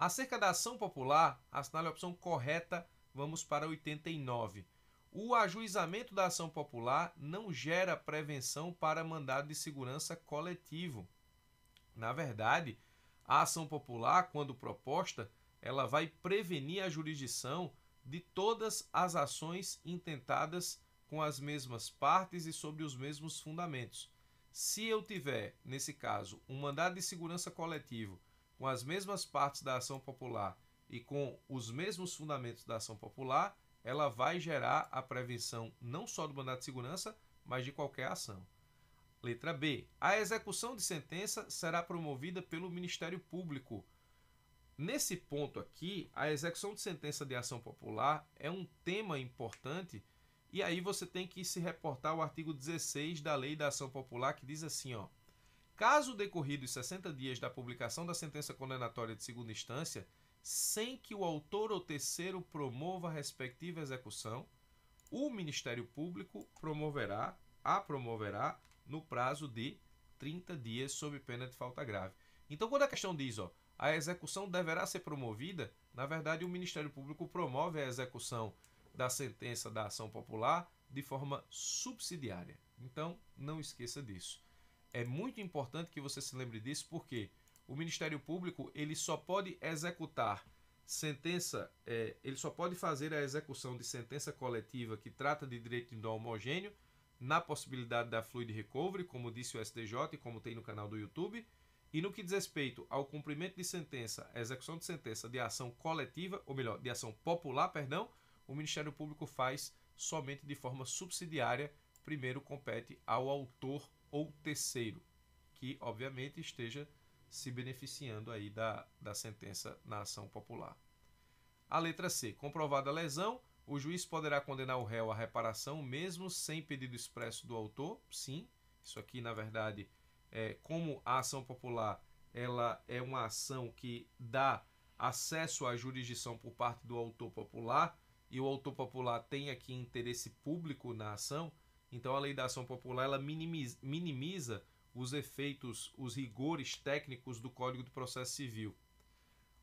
Acerca da ação popular, assinale a opção correta, vamos para 89. O ajuizamento da ação popular não gera prevenção para mandado de segurança coletivo. Na verdade, a ação popular, quando proposta, ela vai prevenir a jurisdição de todas as ações intentadas com as mesmas partes e sobre os mesmos fundamentos. Se eu tiver, nesse caso, um mandado de segurança coletivo com as mesmas partes da ação popular e com os mesmos fundamentos da ação popular, ela vai gerar a prevenção não só do mandato de segurança, mas de qualquer ação. Letra B. A execução de sentença será promovida pelo Ministério Público. Nesse ponto aqui, a execução de sentença de ação popular é um tema importante e aí você tem que se reportar ao artigo 16 da Lei da Ação Popular que diz assim, ó: caso decorridos 60 dias da publicação da sentença condenatória de segunda instância, sem que o autor ou terceiro promova a respectiva execução, o Ministério Público promoverá, a promoverá, no prazo de 30 dias sob pena de falta grave. Então, quando a questão diz, ó, a execução deverá ser promovida, na verdade, o Ministério Público promove a execução da sentença da ação popular de forma subsidiária. Então, não esqueça disso. É muito importante que você se lembre disso, porque o Ministério Público ele só pode executar sentença, é, ele só pode fazer a execução de sentença coletiva que trata de direito indomogênio homogêneo na possibilidade da fluid recovery, como disse o STJ e como tem no canal do YouTube, e no que diz respeito ao cumprimento de sentença, execução de sentença de ação coletiva, ou melhor, de ação popular, perdão, o Ministério Público faz somente de forma subsidiária, primeiro compete ao autor ou terceiro que, obviamente, esteja se beneficiando aí da, da sentença na ação popular. A letra C. Comprovada a lesão, o juiz poderá condenar o réu à reparação mesmo sem pedido expresso do autor? Sim. Isso aqui, na verdade, é, como a ação popular ela é uma ação que dá acesso à jurisdição por parte do autor popular e o autor popular tem aqui interesse público na ação, então a lei da ação popular ela minimiza, minimiza os efeitos, os rigores técnicos do Código do Processo Civil.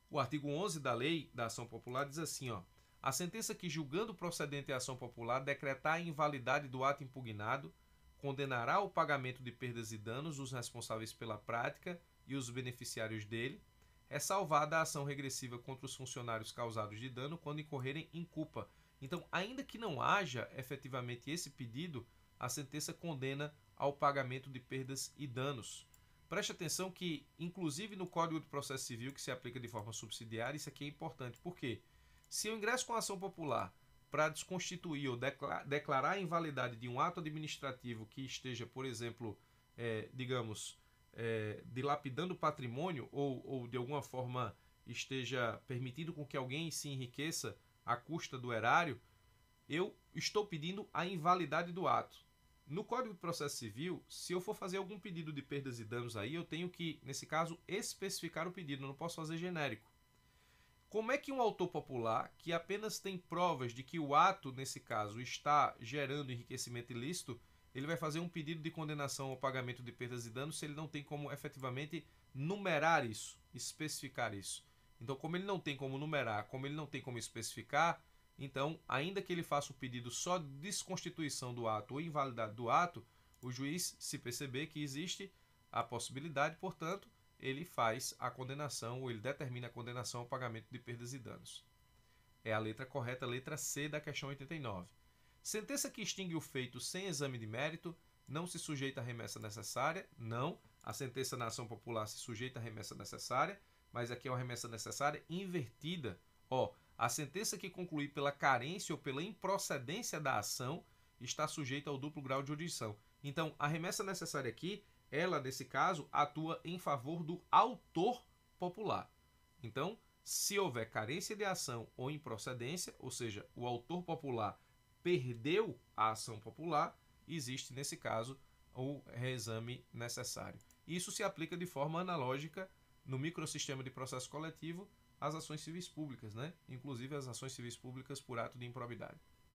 O artigo 11 da lei da ação popular diz assim, ó: a sentença que julgando procedente a ação popular decretar a invalidade do ato impugnado condenará ao pagamento de perdas e danos os responsáveis pela prática e os beneficiários dele, é salvada a ação regressiva contra os funcionários causados de dano quando incorrerem em culpa então, ainda que não haja efetivamente esse pedido, a sentença condena ao pagamento de perdas e danos. Preste atenção que, inclusive no Código de Processo Civil, que se aplica de forma subsidiária, isso aqui é importante. Por quê? Se eu ingresso com a ação popular para desconstituir ou declarar a invalidade de um ato administrativo que esteja, por exemplo, é, digamos, é, dilapidando patrimônio ou, ou de alguma forma esteja permitindo com que alguém se enriqueça à custa do erário, eu estou pedindo a invalidade do ato. No Código de Processo Civil, se eu for fazer algum pedido de perdas e danos aí, eu tenho que, nesse caso, especificar o pedido, eu não posso fazer genérico. Como é que um autor popular, que apenas tem provas de que o ato, nesse caso, está gerando enriquecimento ilícito, ele vai fazer um pedido de condenação ao pagamento de perdas e danos se ele não tem como efetivamente numerar isso, especificar isso? Então, como ele não tem como numerar, como ele não tem como especificar, então, ainda que ele faça o pedido só de desconstituição do ato ou invalidade do ato, o juiz, se perceber que existe a possibilidade, portanto, ele faz a condenação ou ele determina a condenação ao pagamento de perdas e danos. É a letra correta, a letra C da questão 89. Sentença que extingue o feito sem exame de mérito não se sujeita à remessa necessária? Não. A sentença na ação popular se sujeita à remessa necessária mas aqui é uma remessa necessária invertida. Ó, a sentença que conclui pela carência ou pela improcedência da ação está sujeita ao duplo grau de audição. Então, a remessa necessária aqui, ela, nesse caso, atua em favor do autor popular. Então, se houver carência de ação ou improcedência, ou seja, o autor popular perdeu a ação popular, existe, nesse caso, o reexame necessário. Isso se aplica de forma analógica no microsistema de processo coletivo as ações civis públicas, né? inclusive as ações civis públicas por ato de improbidade.